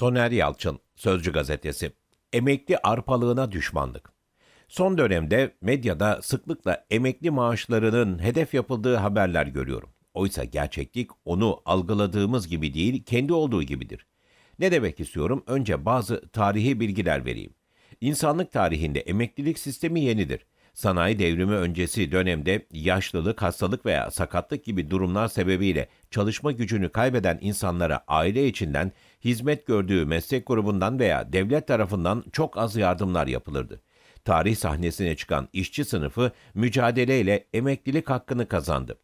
Soner Yalçın, Sözcü Gazetesi Emekli arpalığına düşmanlık Son dönemde medyada sıklıkla emekli maaşlarının hedef yapıldığı haberler görüyorum. Oysa gerçeklik onu algıladığımız gibi değil, kendi olduğu gibidir. Ne demek istiyorum? Önce bazı tarihi bilgiler vereyim. İnsanlık tarihinde emeklilik sistemi yenidir. Sanayi devrimi öncesi dönemde yaşlılık, hastalık veya sakatlık gibi durumlar sebebiyle çalışma gücünü kaybeden insanlara aile içinden, hizmet gördüğü meslek grubundan veya devlet tarafından çok az yardımlar yapılırdı. Tarih sahnesine çıkan işçi sınıfı mücadeleyle emeklilik hakkını kazandı.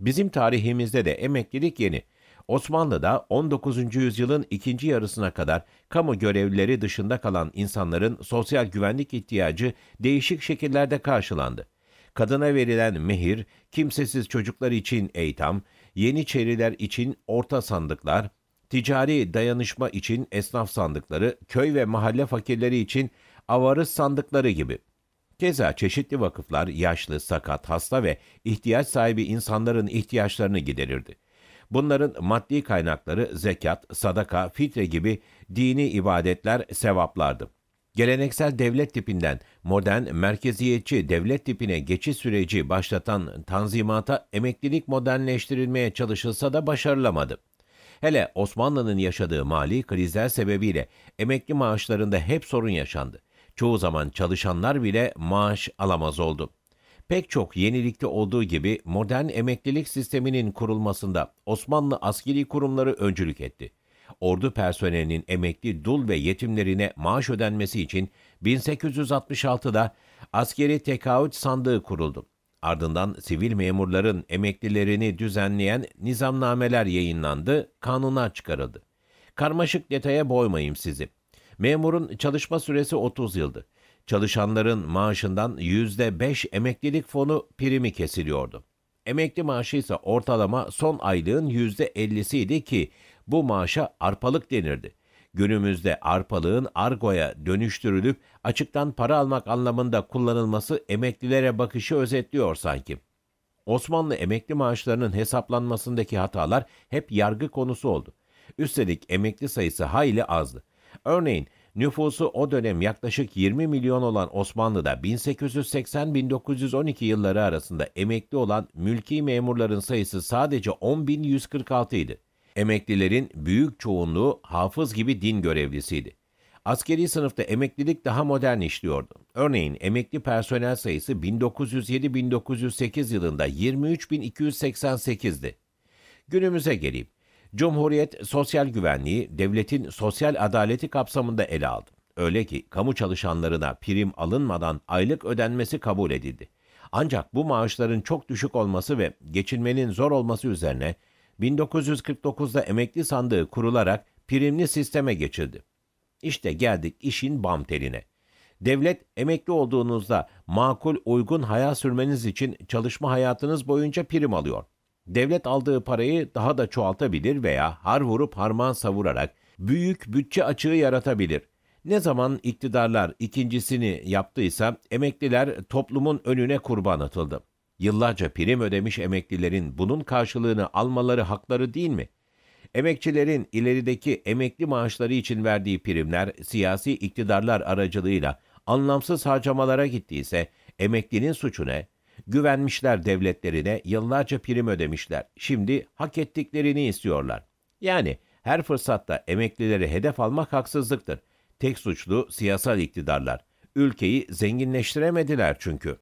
Bizim tarihimizde de emeklilik yeni Osmanlı'da 19. yüzyılın ikinci yarısına kadar kamu görevlileri dışında kalan insanların sosyal güvenlik ihtiyacı değişik şekillerde karşılandı. Kadına verilen mehir, kimsesiz çocuklar için eytam, yeniçeriler için orta sandıklar, ticari dayanışma için esnaf sandıkları, köy ve mahalle fakirleri için avarız sandıkları gibi. Keza çeşitli vakıflar yaşlı, sakat, hasta ve ihtiyaç sahibi insanların ihtiyaçlarını giderirdi. Bunların maddi kaynakları zekat, sadaka, fitre gibi dini ibadetler, sevaplardı. Geleneksel devlet tipinden modern merkeziyetçi devlet tipine geçiş süreci başlatan tanzimata emeklilik modernleştirilmeye çalışılsa da başarılamadı. Hele Osmanlı'nın yaşadığı mali krizler sebebiyle emekli maaşlarında hep sorun yaşandı. Çoğu zaman çalışanlar bile maaş alamaz oldu. Pek çok yenilikte olduğu gibi modern emeklilik sisteminin kurulmasında Osmanlı askeri kurumları öncülük etti. Ordu personelinin emekli dul ve yetimlerine maaş ödenmesi için 1866'da askeri tekaüt sandığı kuruldu. Ardından sivil memurların emeklilerini düzenleyen nizamnameler yayınlandı, kanuna çıkarıldı. Karmaşık detaya boymayayım sizi. Memurun çalışma süresi 30 yıldı. Çalışanların maaşından %5 emeklilik fonu primi kesiliyordu. Emekli maaşı ise ortalama son aylığın %50'siydi ki bu maaşa arpalık denirdi. Günümüzde arpalığın argoya dönüştürülüp açıktan para almak anlamında kullanılması emeklilere bakışı özetliyor sanki. Osmanlı emekli maaşlarının hesaplanmasındaki hatalar hep yargı konusu oldu. Üstelik emekli sayısı hayli azdı. Örneğin nüfusu o dönem yaklaşık 20 milyon olan Osmanlı'da 1880-1912 yılları arasında emekli olan mülki memurların sayısı sadece 10.146 idi. Emeklilerin büyük çoğunluğu hafız gibi din görevlisiydi. Askeri sınıfta emeklilik daha modern işliyordu. Örneğin emekli personel sayısı 1907-1908 yılında 23.288'di. Günümüze geleyim. Cumhuriyet sosyal güvenliği devletin sosyal adaleti kapsamında ele aldı. Öyle ki kamu çalışanlarına prim alınmadan aylık ödenmesi kabul edildi. Ancak bu maaşların çok düşük olması ve geçinmenin zor olması üzerine 1949'da emekli sandığı kurularak primli sisteme geçildi. İşte geldik işin bam teline. Devlet emekli olduğunuzda makul uygun hayat sürmeniz için çalışma hayatınız boyunca prim alıyor devlet aldığı parayı daha da çoğaltabilir veya har vurup harman savurarak büyük bütçe açığı yaratabilir. Ne zaman iktidarlar ikincisini yaptıysa emekliler toplumun önüne kurban atıldı. Yıllarca prim ödemiş emeklilerin bunun karşılığını almaları hakları değil mi? Emekçilerin ilerideki emekli maaşları için verdiği primler siyasi iktidarlar aracılığıyla anlamsız harcamalara gittiyse emeklinin suçu ne? Güvenmişler devletlerine, yıllarca prim ödemişler. Şimdi hak ettiklerini istiyorlar. Yani her fırsatta emeklileri hedef almak haksızlıktır. Tek suçlu siyasal iktidarlar. Ülkeyi zenginleştiremediler çünkü.